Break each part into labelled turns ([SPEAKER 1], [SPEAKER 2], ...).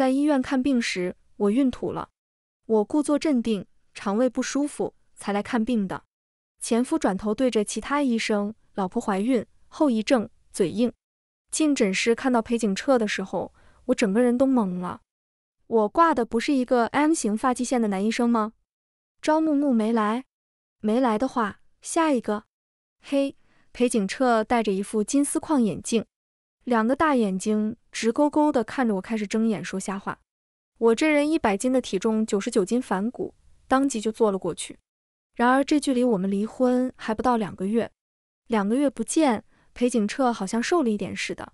[SPEAKER 1] 在医院看病时，我孕吐了，我故作镇定，肠胃不舒服才来看病的。前夫转头对着其他医生：“老婆怀孕后遗症，嘴硬。”进诊室看到裴景澈的时候，我整个人都懵了。我挂的不是一个 M 型发际线的男医生吗？张木木没来，没来的话，下一个。嘿，裴景澈戴着一副金丝框眼镜，两个大眼睛。直勾勾地看着我，开始睁眼说瞎话。我这人一百斤的体重，九十九斤反骨，当即就坐了过去。然而这距离我们离婚还不到两个月，两个月不见，裴景彻好像瘦了一点似的。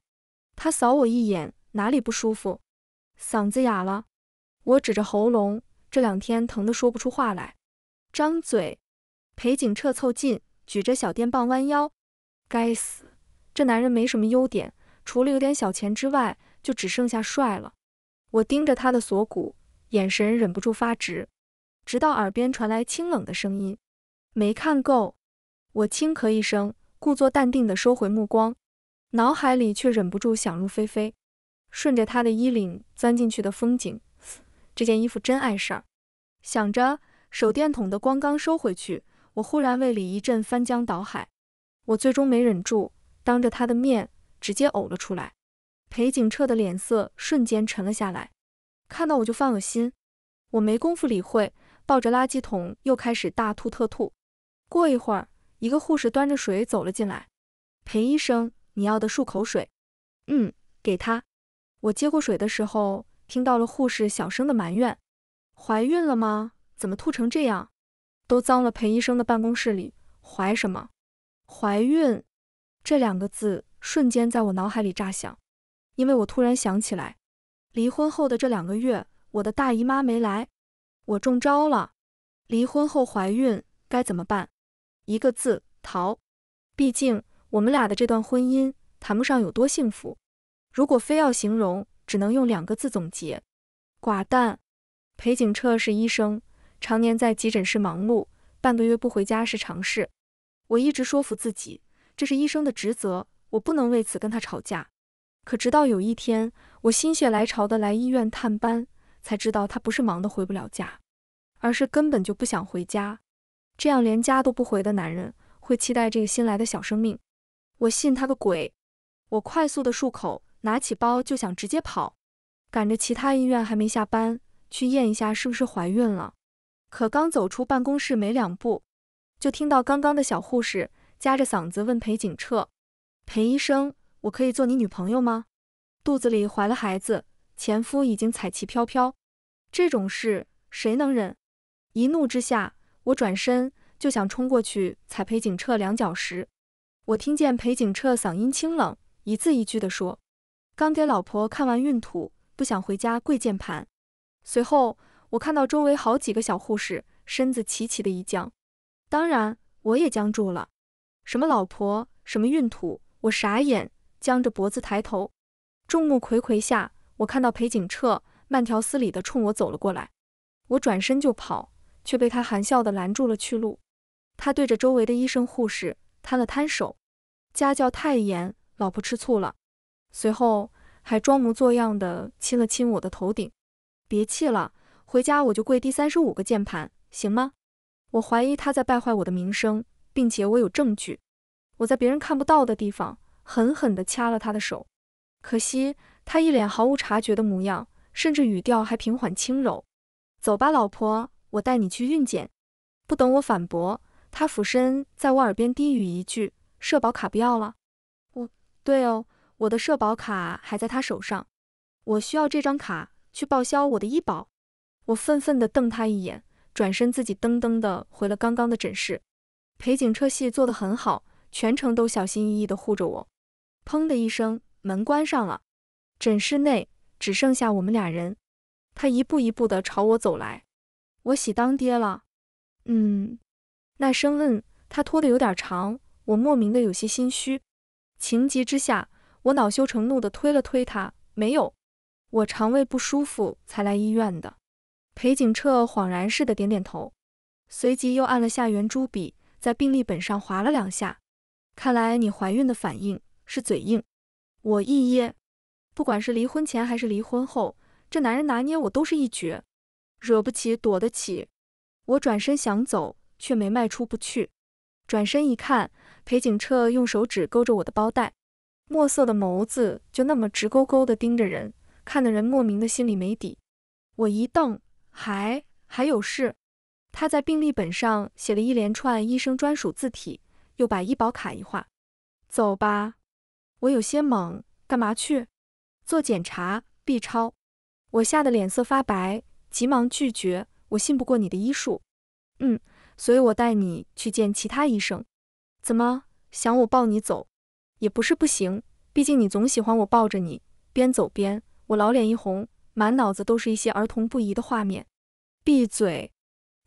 [SPEAKER 1] 他扫我一眼，哪里不舒服？嗓子哑了。我指着喉咙，这两天疼得说不出话来。张嘴，裴景彻凑近，举着小电棒弯腰。该死，这男人没什么优点。除了有点小钱之外，就只剩下帅了。我盯着他的锁骨，眼神忍不住发直，直到耳边传来清冷的声音：“没看够。”我轻咳一声，故作淡定地收回目光，脑海里却忍不住想入非非，顺着他的衣领钻进去的风景。这件衣服真碍事儿。想着，手电筒的光刚收回去，我忽然胃里一阵翻江倒海。我最终没忍住，当着他的面。直接呕了出来，裴景彻的脸色瞬间沉了下来，看到我就犯恶心，我没工夫理会，抱着垃圾桶又开始大吐特吐。过一会儿，一个护士端着水走了进来，裴医生，你要的漱口水，嗯，给他。我接过水的时候，听到了护士小声的埋怨：“怀孕了吗？怎么吐成这样？都脏了裴医生的办公室里。”怀什么？怀孕？这两个字。瞬间在我脑海里炸响，因为我突然想起来，离婚后的这两个月，我的大姨妈没来，我中招了。离婚后怀孕该怎么办？一个字，逃。毕竟我们俩的这段婚姻谈不上有多幸福，如果非要形容，只能用两个字总结：寡淡。裴景澈是医生，常年在急诊室忙碌，半个月不回家是常事。我一直说服自己，这是医生的职责。我不能为此跟他吵架，可直到有一天，我心血来潮的来医院探班，才知道他不是忙得回不了家，而是根本就不想回家。这样连家都不回的男人，会期待这个新来的小生命？我信他个鬼！我快速的漱口，拿起包就想直接跑，赶着其他医院还没下班，去验一下是不是怀孕了。可刚走出办公室没两步，就听到刚刚的小护士夹着嗓子问裴景彻。裴医生，我可以做你女朋友吗？肚子里怀了孩子，前夫已经彩旗飘飘，这种事谁能忍？一怒之下，我转身就想冲过去踩裴景澈两脚时，我听见裴景澈嗓音清冷，一字一句地说：“刚给老婆看完孕吐，不想回家跪键盘。”随后，我看到周围好几个小护士身子齐齐的一僵，当然我也僵住了。什么老婆，什么孕吐？我傻眼，僵着脖子抬头，众目睽睽下，我看到裴景彻慢条斯理地冲我走了过来。我转身就跑，却被他含笑地拦住了去路。他对着周围的医生护士摊了摊手，家教太严，老婆吃醋了。随后还装模作样地亲了亲我的头顶，别气了，回家我就跪第三十五个键盘，行吗？我怀疑他在败坏我的名声，并且我有证据。我在别人看不到的地方狠狠地掐了他的手，可惜他一脸毫无察觉的模样，甚至语调还平缓轻柔。走吧，老婆，我带你去孕检。不等我反驳，他俯身在我耳边低语一句：“社保卡不要了。”我，对哦，我的社保卡还在他手上，我需要这张卡去报销我的医保。我愤愤地瞪他一眼，转身自己噔噔地回了刚刚的诊室。裴景彻戏做得很好。全程都小心翼翼的护着我。砰的一声，门关上了。诊室内只剩下我们俩人。他一步一步的朝我走来。我喜当爹了。嗯。那声嗯，他拖得有点长。我莫名的有些心虚。情急之下，我恼羞成怒的推了推他。没有。我肠胃不舒服才来医院的。裴景彻恍然似的点点头，随即又按了下圆珠笔，在病历本上划了两下。看来你怀孕的反应是嘴硬，我一噎。不管是离婚前还是离婚后，这男人拿捏我都是一绝，惹不起躲得起。我转身想走，却没迈出不去。转身一看，裴景彻用手指勾着我的包带，墨色的眸子就那么直勾勾地盯着人，看得人莫名的心里没底。我一瞪，还还有事。他在病历本上写了一连串医生专属字体。又把医保卡一划，走吧。我有些懵，干嘛去？做检查，B 超。我吓得脸色发白，急忙拒绝。我信不过你的医术。嗯，所以我带你去见其他医生。怎么想我抱你走？也不是不行，毕竟你总喜欢我抱着你边走边……我老脸一红，满脑子都是一些儿童不宜的画面。闭嘴。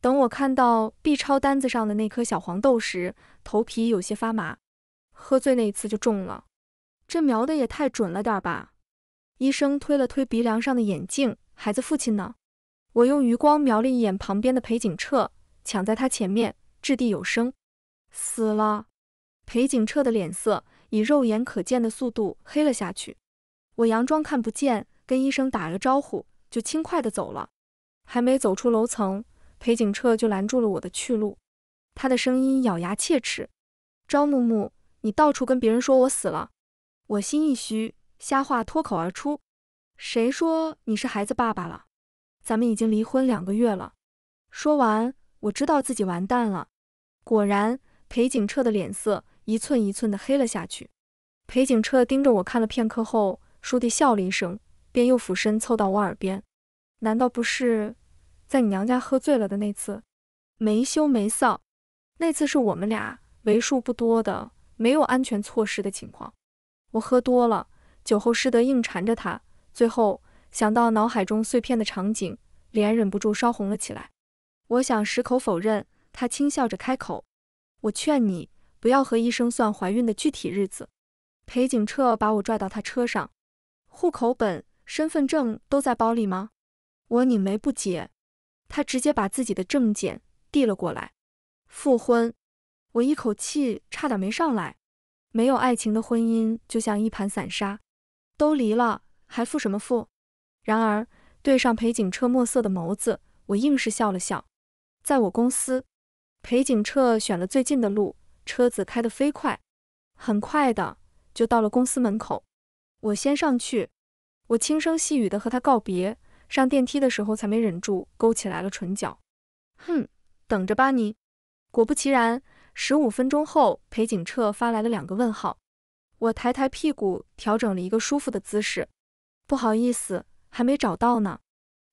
[SPEAKER 1] 等我看到 B 超单子上的那颗小黄豆时，头皮有些发麻。喝醉那一次就中了，这瞄的也太准了点吧？医生推了推鼻梁上的眼镜。孩子父亲呢？我用余光瞄了一眼旁边的裴景彻，抢在他前面，掷地有声：“死了。”裴景彻的脸色以肉眼可见的速度黑了下去。我佯装看不见，跟医生打了招呼，就轻快的走了。还没走出楼层。裴景彻就拦住了我的去路，他的声音咬牙切齿：“朝木木，你到处跟别人说我死了。”我心一虚，瞎话脱口而出：“谁说你是孩子爸爸了？咱们已经离婚两个月了。”说完，我知道自己完蛋了。果然，裴景彻的脸色一寸一寸的黑了下去。裴景彻盯着我看了片刻后，倏地笑了一声，便又俯身凑到我耳边：“难道不是？”在你娘家喝醉了的那次，没羞没臊。那次是我们俩为数不多的没有安全措施的情况。我喝多了，酒后失德，硬缠着他。最后想到脑海中碎片的场景，脸忍不住烧红了起来。我想矢口否认，他轻笑着开口：“我劝你不要和医生算怀孕的具体日子。”裴景彻把我拽到他车上，户口本、身份证都在包里吗？我拧眉不解。他直接把自己的证件递了过来，复婚，我一口气差点没上来。没有爱情的婚姻就像一盘散沙，都离了还复什么复？然而，对上裴景彻墨色的眸子，我硬是笑了笑。在我公司，裴景彻选了最近的路，车子开得飞快，很快的就到了公司门口。我先上去，我轻声细语的和他告别。上电梯的时候才没忍住勾起来了唇角，哼，等着吧你。果不其然，十五分钟后裴景彻发来了两个问号。我抬抬屁股调整了一个舒服的姿势，不好意思，还没找到呢。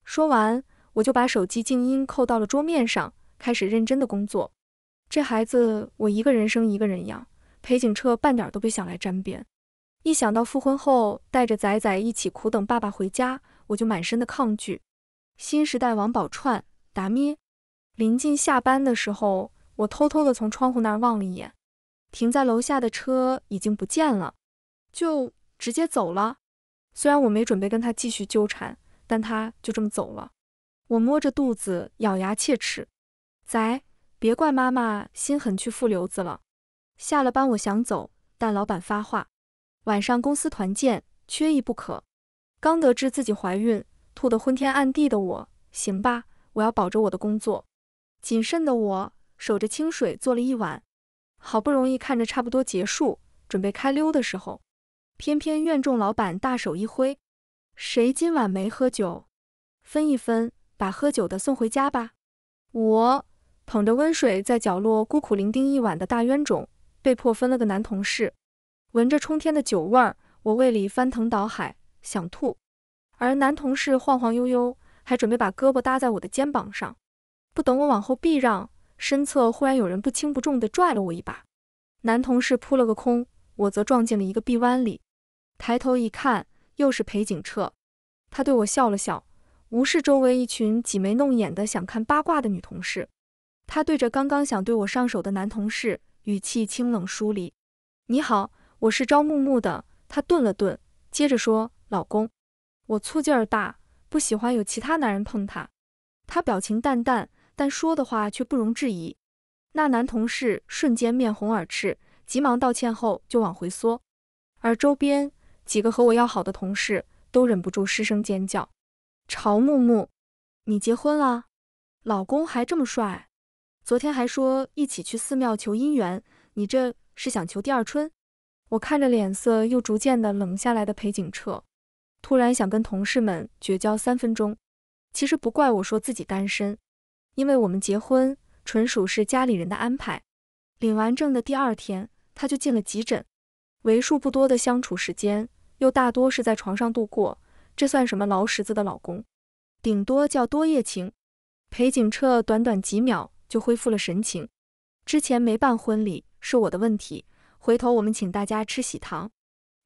[SPEAKER 1] 说完我就把手机静音扣到了桌面上，开始认真的工作。这孩子我一个人生一个人养，裴景彻半点都别想来沾边。一想到复婚后带着仔仔一起苦等爸爸回家。我就满身的抗拒。新时代王宝钏，达咩！临近下班的时候，我偷偷的从窗户那儿望了一眼，停在楼下的车已经不见了，就直接走了。虽然我没准备跟他继续纠缠，但他就这么走了。我摸着肚子，咬牙切齿：“仔，别怪妈妈心狠去负瘤子了。”下了班我想走，但老板发话，晚上公司团建，缺一不可。刚得知自己怀孕，吐得昏天暗地的我，行吧，我要保着我的工作。谨慎的我守着清水做了一晚，好不容易看着差不多结束，准备开溜的时候，偏偏院众老板大手一挥，谁今晚没喝酒，分一分，把喝酒的送回家吧。我捧着温水在角落孤苦伶仃一晚的大冤种，被迫分了个男同事，闻着冲天的酒味儿，我胃里翻腾倒海。想吐，而男同事晃晃悠悠，还准备把胳膊搭在我的肩膀上，不等我往后避让，身侧忽然有人不轻不重的拽了我一把，男同事扑了个空，我则撞进了一个臂弯里。抬头一看，又是裴景彻，他对我笑了笑，无视周围一群挤眉弄眼的想看八卦的女同事，他对着刚刚想对我上手的男同事，语气清冷疏离：“你好，我是招木木的。”他顿了顿，接着说。老公，我醋劲儿大，不喜欢有其他男人碰她。他表情淡淡，但说的话却不容置疑。那男同事瞬间面红耳赤，急忙道歉后就往回缩。而周边几个和我要好的同事都忍不住失声尖叫：“朝木木，你结婚了？老公还这么帅？昨天还说一起去寺庙求姻缘，你这是想求第二春？”我看着脸色又逐渐的冷下来的裴景彻。突然想跟同事们绝交三分钟，其实不怪我说自己单身，因为我们结婚纯属是家里人的安排。领完证的第二天，他就进了急诊。为数不多的相处时间，又大多是在床上度过，这算什么劳什子的老公？顶多叫多夜情。裴景澈短短几秒就恢复了神情。之前没办婚礼是我的问题，回头我们请大家吃喜糖。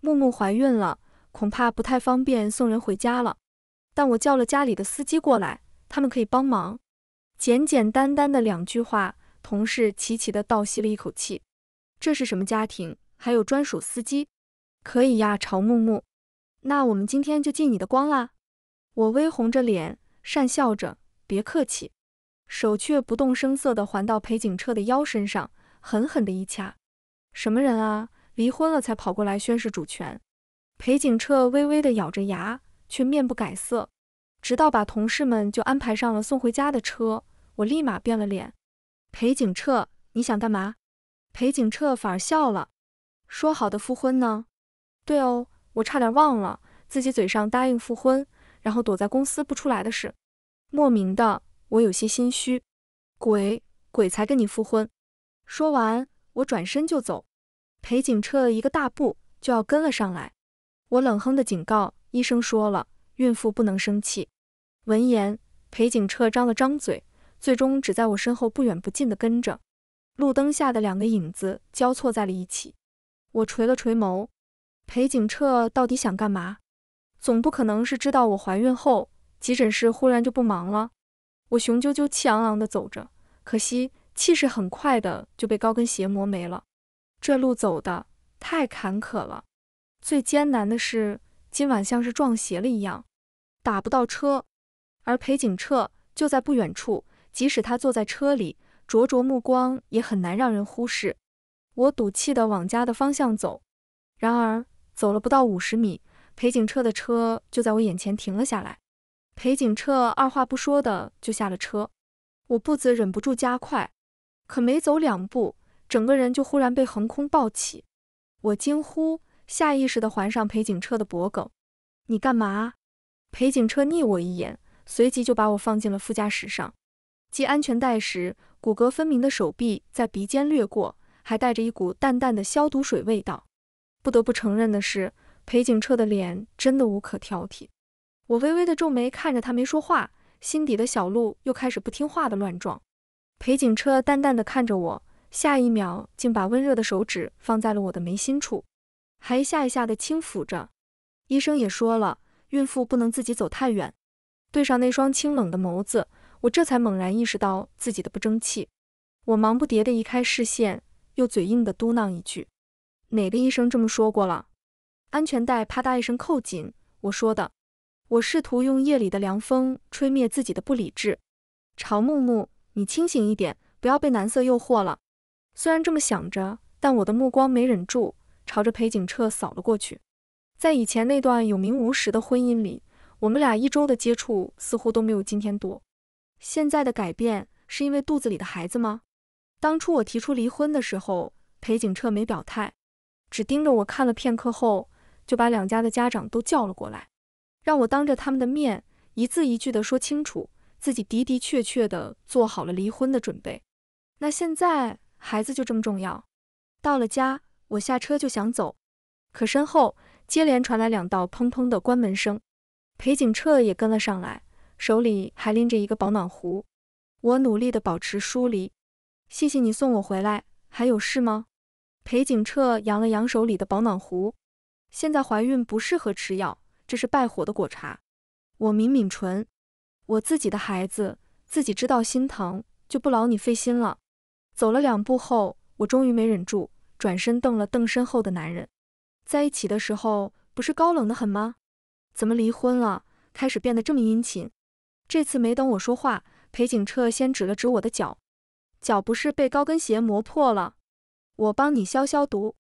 [SPEAKER 1] 木木怀孕了。恐怕不太方便送人回家了，但我叫了家里的司机过来，他们可以帮忙。简简单单的两句话，同事齐齐的倒吸了一口气。这是什么家庭？还有专属司机？可以呀，朝木木，那我们今天就借你的光啦。我微红着脸，讪笑着，别客气。手却不动声色的环到裴景澈的腰身上，狠狠的一掐。什么人啊？离婚了才跑过来宣示主权？裴景彻微微的咬着牙，却面不改色，直到把同事们就安排上了送回家的车，我立马变了脸。裴景彻，你想干嘛？裴景彻反而笑了，说好的复婚呢？对哦，我差点忘了自己嘴上答应复婚，然后躲在公司不出来的事。莫名的，我有些心虚。鬼鬼才跟你复婚！说完，我转身就走。裴景彻一个大步就要跟了上来。我冷哼的警告，医生说了，孕妇不能生气。闻言，裴景彻张了张嘴，最终只在我身后不远不近的跟着。路灯下的两个影子交错在了一起。我垂了垂眸，裴景彻到底想干嘛？总不可能是知道我怀孕后，急诊室忽然就不忙了。我雄赳赳气昂昂的走着，可惜气势很快的就被高跟鞋磨没了。这路走的太坎坷了。最艰难的是，今晚像是撞邪了一样，打不到车。而裴景彻就在不远处，即使他坐在车里，灼灼目光也很难让人忽视。我赌气地往家的方向走，然而走了不到五十米，裴景彻的车就在我眼前停了下来。裴景彻二话不说的就下了车，我步子忍不住加快，可没走两步，整个人就忽然被横空抱起，我惊呼。下意识的环上裴景彻的脖颈。你干嘛？裴景彻睨我一眼，随即就把我放进了副驾驶上，系安全带时，骨骼分明的手臂在鼻尖掠过，还带着一股淡淡的消毒水味道。不得不承认的是，裴景彻的脸真的无可挑剔。我微微的皱眉看着他，没说话，心底的小鹿又开始不听话的乱撞。裴景彻淡淡的看着我，下一秒竟把温热的手指放在了我的眉心处。还一下一下的轻抚着，医生也说了，孕妇不能自己走太远。对上那双清冷的眸子，我这才猛然意识到自己的不争气。我忙不迭的移开视线，又嘴硬的嘟囔一句：“哪个医生这么说过了？”安全带啪嗒一声扣紧。我说的。我试图用夜里的凉风吹灭自己的不理智。朝木木，你清醒一点，不要被男色诱惑了。虽然这么想着，但我的目光没忍住。朝着裴景彻扫了过去，在以前那段有名无实的婚姻里，我们俩一周的接触似乎都没有今天多。现在的改变是因为肚子里的孩子吗？当初我提出离婚的时候，裴景彻没表态，只盯着我看了片刻后，就把两家的家长都叫了过来，让我当着他们的面一字一句地说清楚自己的的确确的做好了离婚的准备。那现在孩子就这么重要？到了家。我下车就想走，可身后接连传来两道砰砰的关门声。裴景彻也跟了上来，手里还拎着一个保暖壶。我努力的保持疏离，谢谢你送我回来，还有事吗？裴景彻扬了扬手里的保暖壶，现在怀孕不适合吃药，这是败火的果茶。我抿抿唇，我自己的孩子，自己知道心疼，就不劳你费心了。走了两步后，我终于没忍住。转身瞪了瞪身后的男人，在一起的时候不是高冷的很吗？怎么离婚了开始变得这么殷勤？这次没等我说话，裴景澈先指了指我的脚，脚不是被高跟鞋磨破了？我帮你消消毒。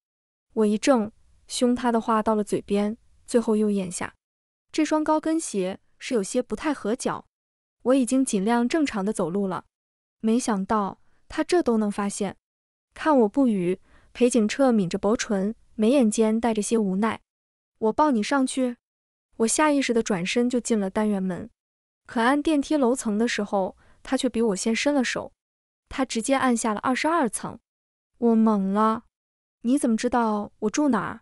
[SPEAKER 1] 我一怔，凶他的话到了嘴边，最后又咽下。这双高跟鞋是有些不太合脚，我已经尽量正常的走路了，没想到他这都能发现。看我不语。裴景彻抿着薄唇，眉眼间带着些无奈。我抱你上去？我下意识的转身就进了单元门，可按电梯楼层的时候，他却比我先伸了手，他直接按下了二十二层。我懵了，你怎么知道我住哪儿？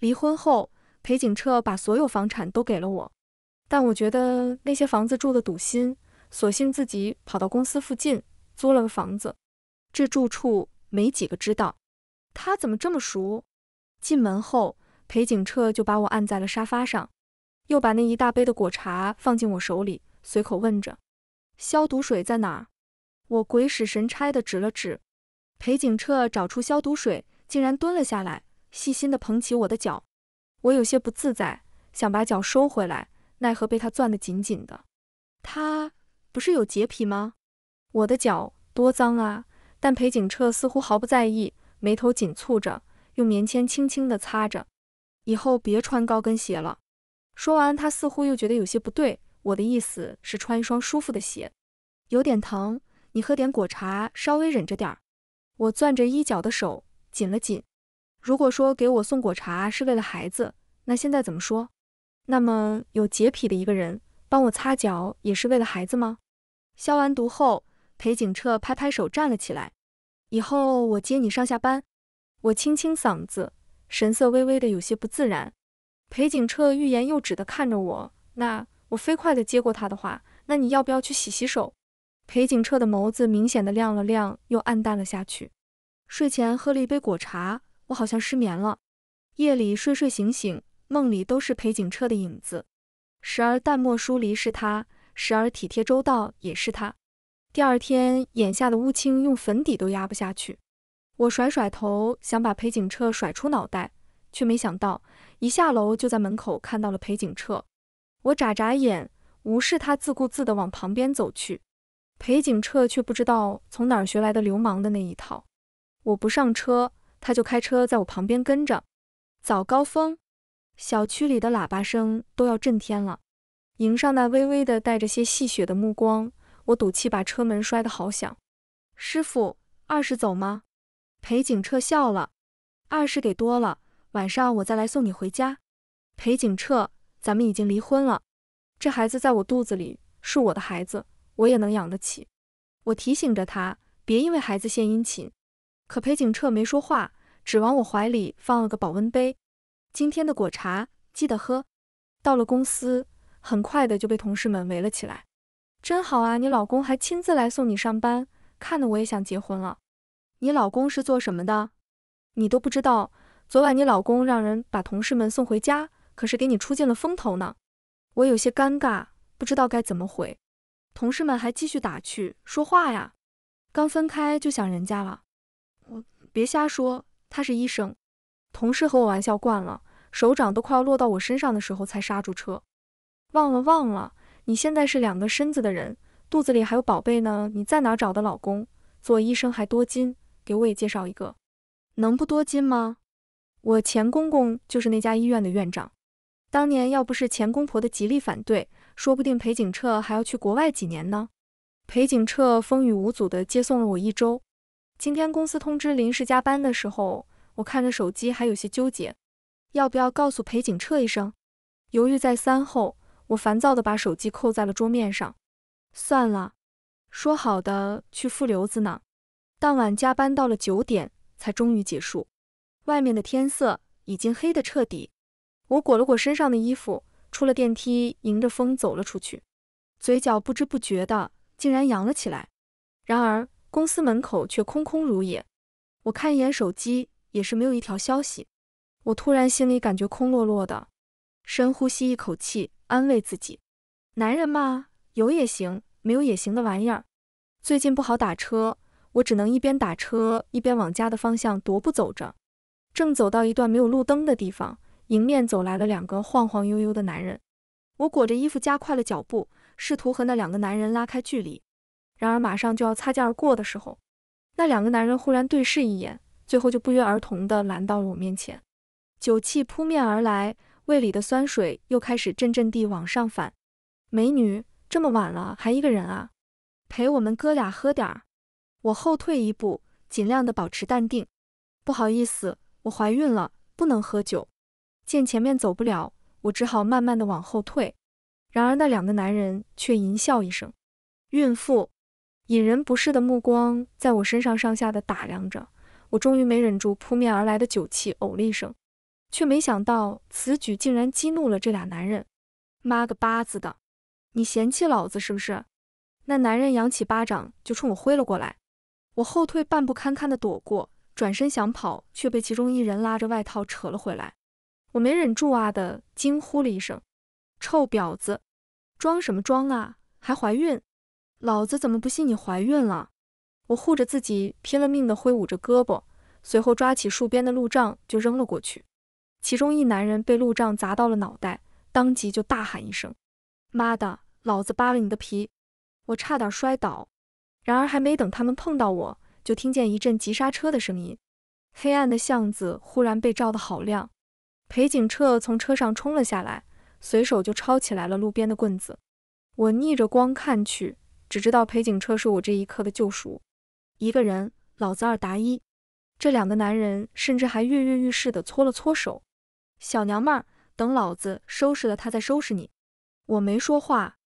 [SPEAKER 1] 离婚后，裴景彻把所有房产都给了我，但我觉得那些房子住的堵心，索性自己跑到公司附近租了个房子。这住处没几个知道。他怎么这么熟？进门后，裴景彻就把我按在了沙发上，又把那一大杯的果茶放进我手里，随口问着：“消毒水在哪儿？”我鬼使神差的指了指，裴景彻找出消毒水，竟然蹲了下来，细心的捧起我的脚。我有些不自在，想把脚收回来，奈何被他攥得紧紧的。他不是有洁癖吗？我的脚多脏啊！但裴景彻似乎毫不在意。眉头紧蹙着，用棉签轻轻地擦着。以后别穿高跟鞋了。说完，他似乎又觉得有些不对。我的意思是穿一双舒服的鞋，有点疼，你喝点果茶，稍微忍着点儿。我攥着衣角的手紧了紧。如果说给我送果茶是为了孩子，那现在怎么说？那么有洁癖的一个人，帮我擦脚也是为了孩子吗？消完毒后，裴景彻拍拍手站了起来。以后我接你上下班，我清清嗓子，神色微微的有些不自然。裴景彻欲言又止的看着我，那我飞快的接过他的话，那你要不要去洗洗手？裴景彻的眸子明显的亮了亮，又暗淡了下去。睡前喝了一杯果茶，我好像失眠了，夜里睡睡醒醒，梦里都是裴景彻的影子，时而淡漠疏离是他，时而体贴周到也是他。第二天，眼下的乌青用粉底都压不下去。我甩甩头，想把裴景彻甩出脑袋，却没想到一下楼就在门口看到了裴景彻。我眨眨眼，无视他，自顾自地往旁边走去。裴景彻却不知道从哪儿学来的流氓的那一套，我不上车，他就开车在我旁边跟着。早高峰，小区里的喇叭声都要震天了，迎上那微微的带着些戏谑的目光。我赌气把车门摔得好响。师傅，二十走吗？裴景彻笑了。二十给多了，晚上我再来送你回家。裴景彻，咱们已经离婚了，这孩子在我肚子里是我的孩子，我也能养得起。我提醒着他，别因为孩子献殷勤。可裴景彻没说话，只往我怀里放了个保温杯。今天的果茶记得喝。到了公司，很快的就被同事们围了起来。真好啊，你老公还亲自来送你上班，看得我也想结婚了。你老公是做什么的？你都不知道，昨晚你老公让人把同事们送回家，可是给你出尽了风头呢。我有些尴尬，不知道该怎么回。同事们还继续打趣说话呀，刚分开就想人家了。我别瞎说，他是医生。同事和我玩笑惯了，手掌都快要落到我身上的时候才刹住车。忘了忘了。你现在是两个身子的人，肚子里还有宝贝呢。你在哪找的老公？做医生还多金，给我也介绍一个。能不多金吗？我前公公就是那家医院的院长，当年要不是前公婆的极力反对，说不定裴景彻还要去国外几年呢。裴景彻风雨无阻地接送了我一周。今天公司通知临时加班的时候，我看着手机还有些纠结，要不要告诉裴景彻一声？犹豫再三后。我烦躁的把手机扣在了桌面上，算了，说好的去付流子呢。当晚加班到了九点才终于结束，外面的天色已经黑得彻底。我裹了裹身上的衣服，出了电梯，迎着风走了出去，嘴角不知不觉的竟然扬了起来。然而公司门口却空空如也，我看一眼手机，也是没有一条消息。我突然心里感觉空落落的，深呼吸一口气。安慰自己，男人嘛，有也行，没有也行的玩意儿。最近不好打车，我只能一边打车一边往家的方向踱步走着。正走到一段没有路灯的地方，迎面走来了两个晃晃悠悠的男人。我裹着衣服加快了脚步，试图和那两个男人拉开距离。然而马上就要擦肩而过的时候，那两个男人忽然对视一眼，最后就不约而同地拦到了我面前。酒气扑面而来。胃里的酸水又开始阵阵地往上反。美女，这么晚了还一个人啊？陪我们哥俩喝点儿。我后退一步，尽量的保持淡定。不好意思，我怀孕了，不能喝酒。见前面走不了，我只好慢慢的往后退。然而那两个男人却淫笑一声，孕妇引人不适的目光在我身上上下的打量着。我终于没忍住，扑面而来的酒气，呕了一声。却没想到此举竟然激怒了这俩男人，妈个巴子的，你嫌弃老子是不是？那男人扬起巴掌就冲我挥了过来，我后退半步堪堪的躲过，转身想跑，却被其中一人拉着外套扯了回来。我没忍住啊的惊呼了一声，臭婊子，装什么装啊，还怀孕？老子怎么不信你怀孕了？我护着自己，拼了命的挥舞着胳膊，随后抓起树边的路障就扔了过去。其中一男人被路障砸到了脑袋，当即就大喊一声：“妈的，老子扒了你的皮！”我差点摔倒。然而还没等他们碰到我，就听见一阵急刹车的声音。黑暗的巷子忽然被照得好亮。裴景彻从车上冲了下来，随手就抄起来了路边的棍子。我逆着光看去，只知道裴景彻是我这一刻的救赎。一个人，老子二打一。这两个男人甚至还跃跃欲试地搓了搓手。小娘们儿，等老子收拾了他再收拾你。我没说话，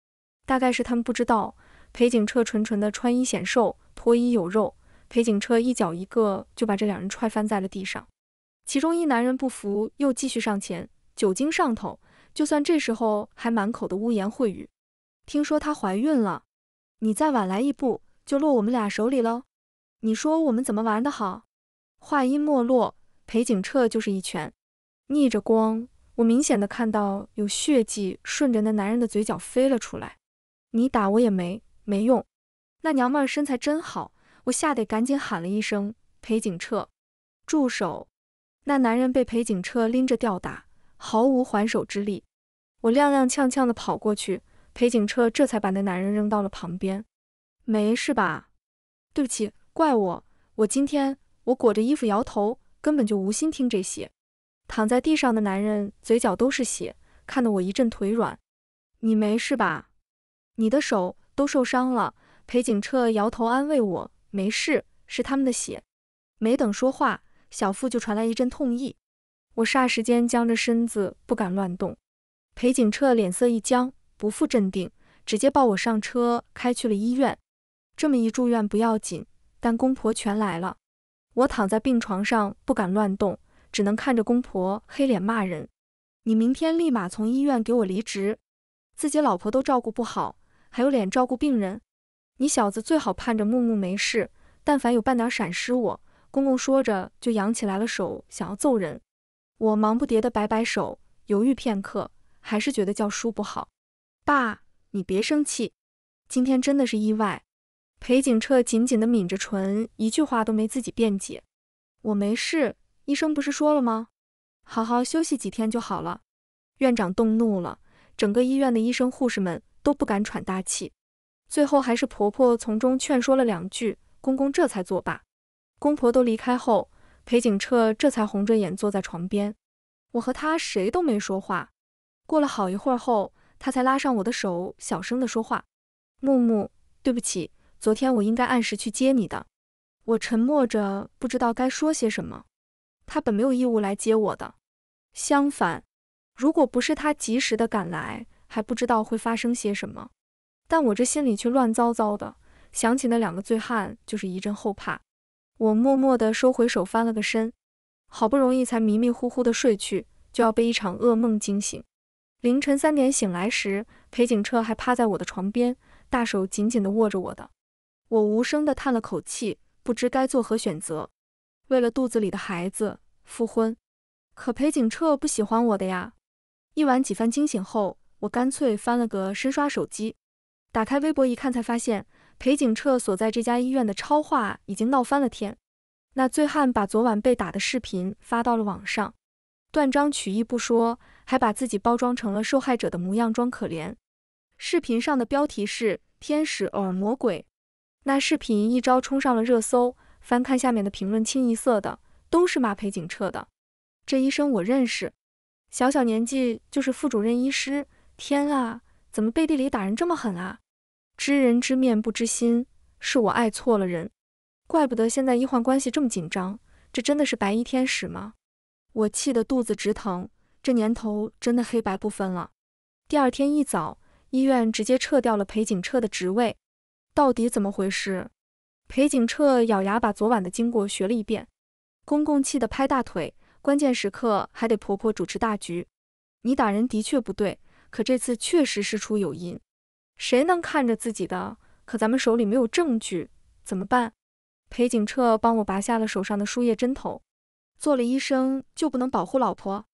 [SPEAKER 1] 大概是他们不知道裴景彻纯纯的穿衣显瘦，脱衣有肉。裴景彻一脚一个就把这两人踹翻在了地上。其中一男人不服，又继续上前。酒精上头，就算这时候还满口的污言秽语。听说她怀孕了，你再晚来一步就落我们俩手里喽。你说我们怎么玩的好？话音没落，裴景彻就是一拳。逆着光，我明显的看到有血迹顺着那男人的嘴角飞了出来。你打我也没没用。那娘们身材真好，我吓得赶紧喊了一声：“裴景彻，住手！”那男人被裴景彻拎着吊打，毫无还手之力。我踉踉跄跄的跑过去，裴景彻这才把那男人扔到了旁边。没事吧？对不起，怪我。我今天我裹着衣服摇头，根本就无心听这些。躺在地上的男人嘴角都是血，看得我一阵腿软。你没事吧？你的手都受伤了。裴景彻摇头安慰我：“没事，是他们的血。”没等说话，小腹就传来一阵痛意，我霎时间僵着身子不敢乱动。裴景彻脸色一僵，不复镇定，直接抱我上车，开去了医院。这么一住院不要紧，但公婆全来了。我躺在病床上不敢乱动。只能看着公婆黑脸骂人。你明天立马从医院给我离职，自己老婆都照顾不好，还有脸照顾病人？你小子最好盼着木木没事，但凡有半点闪失，我公公说着就扬起来了手，想要揍人。我忙不迭的摆摆手，犹豫片刻，还是觉得叫叔不好。爸，你别生气，今天真的是意外。裴景彻紧紧的抿着唇，一句话都没自己辩解。我没事。医生不是说了吗？好好休息几天就好了。院长动怒了，整个医院的医生护士们都不敢喘大气。最后还是婆婆从中劝说了两句，公公这才作罢。公婆都离开后，裴景彻这才红着眼坐在床边。我和他谁都没说话。过了好一会儿后，他才拉上我的手，小声的说话：“木木，对不起，昨天我应该按时去接你的。”我沉默着，不知道该说些什么。他本没有义务来接我的，相反，如果不是他及时的赶来，还不知道会发生些什么。但我这心里却乱糟糟的，想起那两个醉汉，就是一阵后怕。我默默地收回手，翻了个身，好不容易才迷迷糊糊的睡去，就要被一场噩梦惊醒。凌晨三点醒来时，裴景彻还趴在我的床边，大手紧紧地握着我的。我无声地叹了口气，不知该做何选择。为了肚子里的孩子复婚，可裴景彻不喜欢我的呀。一晚几番惊醒后，我干脆翻了个身刷手机。打开微博一看，才发现裴景彻所在这家医院的超话已经闹翻了天。那醉汉把昨晚被打的视频发到了网上，断章取义不说，还把自己包装成了受害者的模样，装可怜。视频上的标题是“天使偶尔魔鬼”，那视频一朝冲上了热搜。翻看下面的评论，清一色的都是骂裴景彻的。这医生我认识，小小年纪就是副主任医师，天啊，怎么背地里打人这么狠啊？知人知面不知心，是我爱错了人，怪不得现在医患关系这么紧张。这真的是白衣天使吗？我气得肚子直疼，这年头真的黑白不分了。第二天一早，医院直接撤掉了裴景彻的职位，到底怎么回事？裴景彻咬牙把昨晚的经过学了一遍，公公气得拍大腿，关键时刻还得婆婆主持大局。你打人的确不对，可这次确实事出有因。谁能看着自己的？可咱们手里没有证据，怎么办？裴景彻帮我拔下了手上的输液针头，做了医生就不能保护老婆？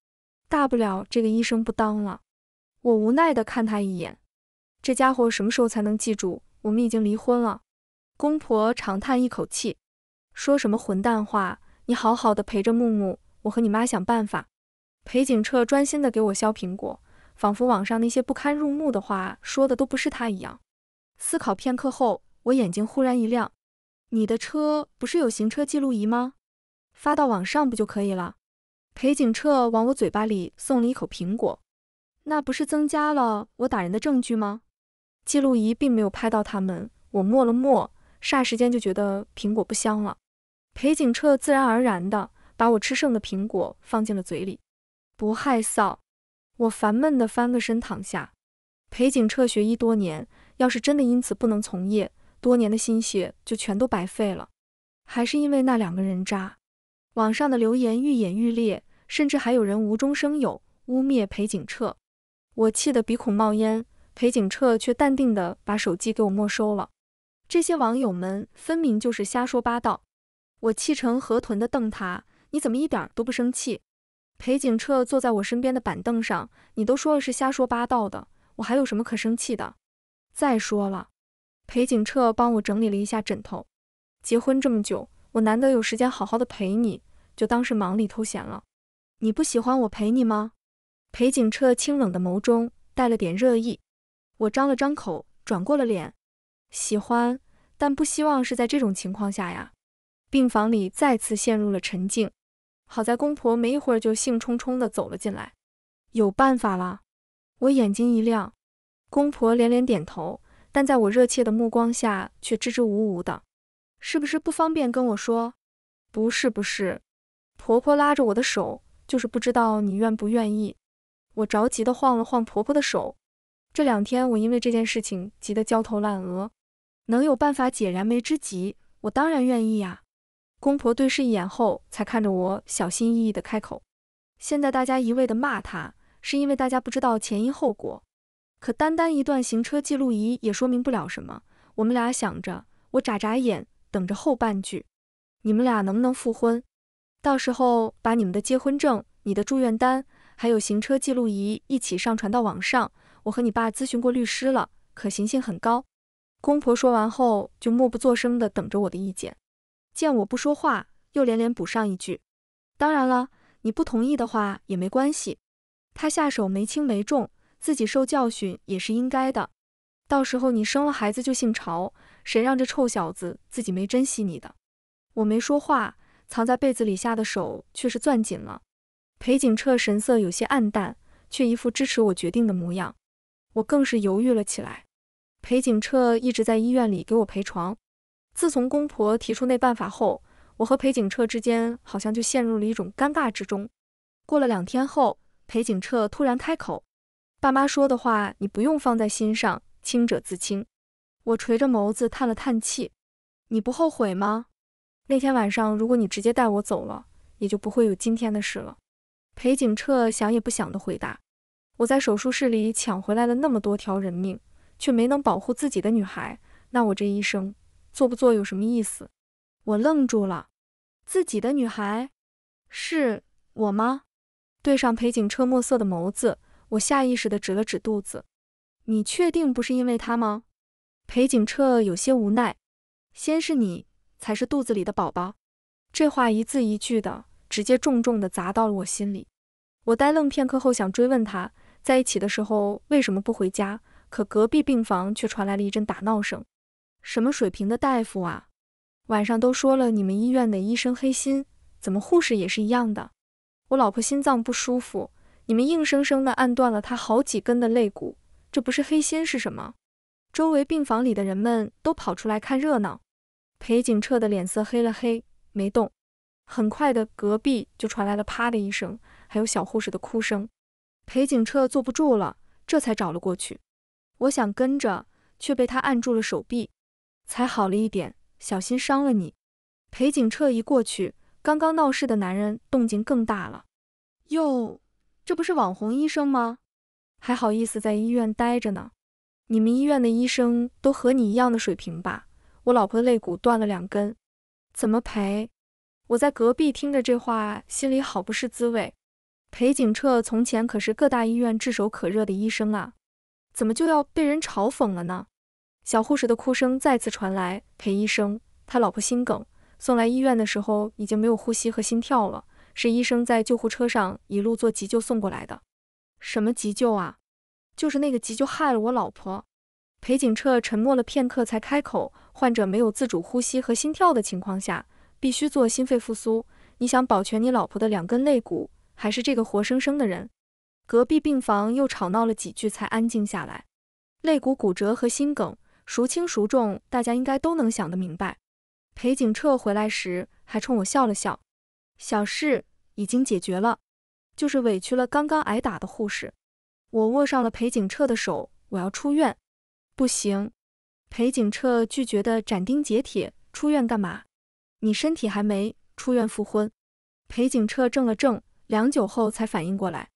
[SPEAKER 1] 大不了这个医生不当了。我无奈地看他一眼，这家伙什么时候才能记住我们已经离婚了？公婆长叹一口气，说什么混蛋话？你好好的陪着木木，我和你妈想办法。裴景彻专心的给我削苹果，仿佛网上那些不堪入目的话说的都不是他一样。思考片刻后，我眼睛忽然一亮，你的车不是有行车记录仪吗？发到网上不就可以了？裴景彻往我嘴巴里送了一口苹果，那不是增加了我打人的证据吗？记录仪并没有拍到他们，我默了默。霎时间就觉得苹果不香了，裴景彻自然而然的把我吃剩的苹果放进了嘴里，不害臊！我烦闷的翻个身躺下。裴景彻学医多年，要是真的因此不能从业，多年的心血就全都白费了。还是因为那两个人渣，网上的流言愈演愈烈，甚至还有人无中生有污蔑裴景彻。我气得鼻孔冒烟，裴景彻却淡定的把手机给我没收了。这些网友们分明就是瞎说八道，我气成河豚的瞪他，你怎么一点都不生气？裴景彻坐在我身边的板凳上，你都说了是瞎说八道的，我还有什么可生气的？再说了，裴景彻帮我整理了一下枕头，结婚这么久，我难得有时间好好的陪你，就当是忙里偷闲了。你不喜欢我陪你吗？裴景彻清冷的眸中带了点热意，我张了张口，转过了脸，喜欢。但不希望是在这种情况下呀！病房里再次陷入了沉静。好在公婆没一会儿就兴冲冲地走了进来，有办法了！我眼睛一亮，公婆连连点头，但在我热切的目光下却支支吾吾的，是不是不方便跟我说？不是，不是，婆婆拉着我的手，就是不知道你愿不愿意。我着急地晃了晃婆婆的手。这两天我因为这件事情急得焦头烂额。能有办法解燃眉之急，我当然愿意呀。公婆对视一眼后，才看着我小心翼翼地开口：“现在大家一味地骂他，是因为大家不知道前因后果。可单单一段行车记录仪也说明不了什么。我们俩想着，我眨眨眼，等着后半句：你们俩能不能复婚？到时候把你们的结婚证、你的住院单还有行车记录仪一起上传到网上。我和你爸咨询过律师了，可行性很高。”公婆说完后，就默不作声的等着我的意见。见我不说话，又连连补上一句：“当然了，你不同意的话也没关系。他下手没轻没重，自己受教训也是应该的。到时候你生了孩子就姓朝，谁让这臭小子自己没珍惜你的？”我没说话，藏在被子里下的手却是攥紧了。裴景彻神色有些暗淡，却一副支持我决定的模样。我更是犹豫了起来。裴景彻一直在医院里给我陪床。自从公婆提出那办法后，我和裴景彻之间好像就陷入了一种尴尬之中。过了两天后，裴景彻突然开口：“爸妈说的话，你不用放在心上，清者自清。”我垂着眸子，叹了叹气：“你不后悔吗？那天晚上，如果你直接带我走了，也就不会有今天的事了。”裴景彻想也不想的回答：“我在手术室里抢回来了那么多条人命。”却没能保护自己的女孩，那我这一生做不做有什么意思？我愣住了，自己的女孩是我吗？对上裴景彻墨色的眸子，我下意识地指了指肚子。你确定不是因为他吗？裴景彻有些无奈，先是你才是肚子里的宝宝。这话一字一句的，直接重重的砸到了我心里。我呆愣片刻后，想追问他在一起的时候为什么不回家。可隔壁病房却传来了一阵打闹声，什么水平的大夫啊！晚上都说了，你们医院的医生黑心，怎么护士也是一样的？我老婆心脏不舒服，你们硬生生的按断了她好几根的肋骨，这不是黑心是什么？周围病房里的人们都跑出来看热闹。裴景彻的脸色黑了黑，没动。很快的，隔壁就传来了啪的一声，还有小护士的哭声。裴景彻坐不住了，这才找了过去。我想跟着，却被他按住了手臂，才好了一点。小心伤了你。裴景彻一过去，刚刚闹事的男人动静更大了。哟，这不是网红医生吗？还好意思在医院待着呢？你们医院的医生都和你一样的水平吧？我老婆的肋骨断了两根，怎么赔？我在隔壁听着这话，心里好不是滋味。裴景彻从前可是各大医院炙手可热的医生啊。怎么就要被人嘲讽了呢？小护士的哭声再次传来。裴医生，他老婆心梗，送来医院的时候已经没有呼吸和心跳了，是医生在救护车上一路做急救送过来的。什么急救啊？就是那个急救害了我老婆。裴景彻沉默了片刻，才开口：患者没有自主呼吸和心跳的情况下，必须做心肺复苏。你想保全你老婆的两根肋骨，还是这个活生生的人？隔壁病房又吵闹了几句，才安静下来。肋骨骨折和心梗，孰轻孰重，大家应该都能想得明白。裴景彻回来时还冲我笑了笑，小事已经解决了，就是委屈了刚刚挨打的护士。我握上了裴景彻的手，我要出院。不行，裴景彻拒绝的斩钉截铁，出院干嘛？你身体还没出院，复婚。裴景彻怔了怔，良久后才反应过来。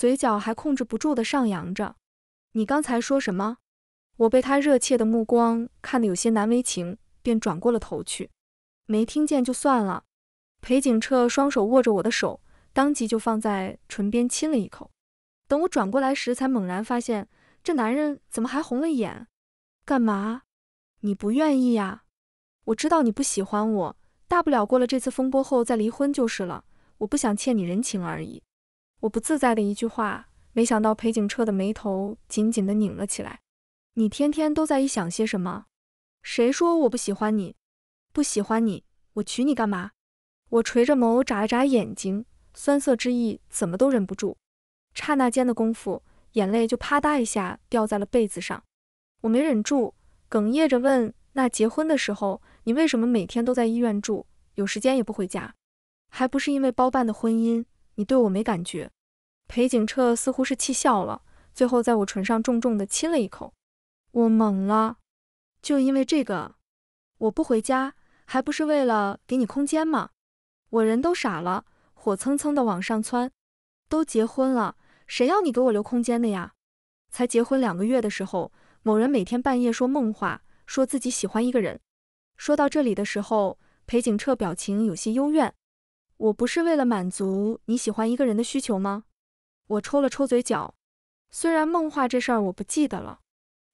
[SPEAKER 1] 嘴角还控制不住的上扬着，你刚才说什么？我被他热切的目光看得有些难为情，便转过了头去。没听见就算了。裴景彻双手握着我的手，当即就放在唇边亲了一口。等我转过来时，才猛然发现这男人怎么还红了眼？干嘛？你不愿意呀？我知道你不喜欢我，大不了过了这次风波后再离婚就是了。我不想欠你人情而已。我不自在的一句话，没想到裴景彻的眉头紧紧地拧了起来。你天天都在想些什么？谁说我不喜欢你？不喜欢你，我娶你干嘛？我垂着眸眨了眨眼睛，酸涩之意怎么都忍不住。刹那间的功夫，眼泪就啪嗒一下掉在了被子上。我没忍住，哽咽着问：“那结婚的时候，你为什么每天都在医院住，有时间也不回家？还不是因为包办的婚姻？”你对我没感觉，裴景彻似乎是气笑了，最后在我唇上重重地亲了一口。我懵了，就因为这个，我不回家还不是为了给你空间吗？我人都傻了，火蹭蹭的往上窜。都结婚了，谁要你给我留空间的呀？才结婚两个月的时候，某人每天半夜说梦话，说自己喜欢一个人。说到这里的时候，裴景彻表情有些幽怨。我不是为了满足你喜欢一个人的需求吗？我抽了抽嘴角，虽然梦话这事儿我不记得了，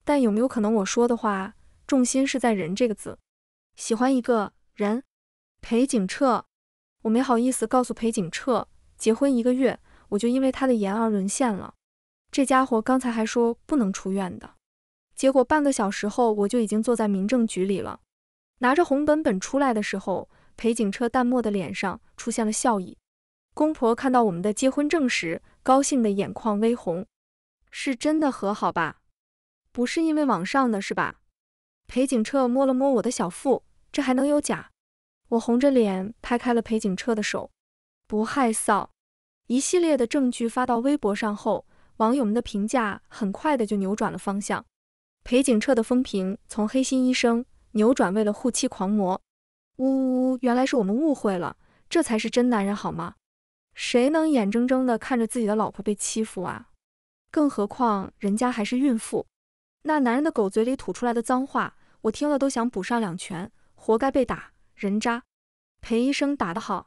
[SPEAKER 1] 但有没有可能我说的话重心是在“人”这个字？喜欢一个人，裴景彻。我没好意思告诉裴景彻，结婚一个月我就因为他的言而沦陷了。这家伙刚才还说不能出院的，结果半个小时后我就已经坐在民政局里了，拿着红本本出来的时候。裴景彻淡漠的脸上出现了笑意。公婆看到我们的结婚证时，高兴的眼眶微红。是真的和好吧？不是因为网上的是吧？裴景彻摸了摸我的小腹，这还能有假？我红着脸拍开了裴景彻的手，不害臊。一系列的证据发到微博上后，网友们的评价很快的就扭转了方向。裴景彻的风评从黑心医生扭转为了护妻狂魔。呜呜呜！原来是我们误会了，这才是真男人好吗？谁能眼睁睁的看着自己的老婆被欺负啊？更何况人家还是孕妇。那男人的狗嘴里吐出来的脏话，我听了都想补上两拳，活该被打，人渣！裴医生打得好，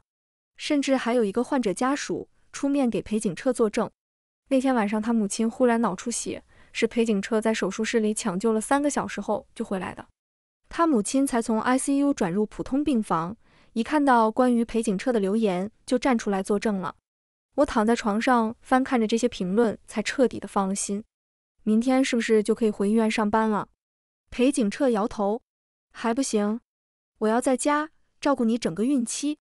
[SPEAKER 1] 甚至还有一个患者家属出面给裴景彻作证。那天晚上他母亲忽然脑出血，是裴景彻在手术室里抢救了三个小时后就回来的。他母亲才从 ICU 转入普通病房，一看到关于裴景澈的留言，就站出来作证了。我躺在床上翻看着这些评论，才彻底的放了心。明天是不是就可以回医院上班了？裴景澈摇头，还不行，我要在家照顾你整个孕期。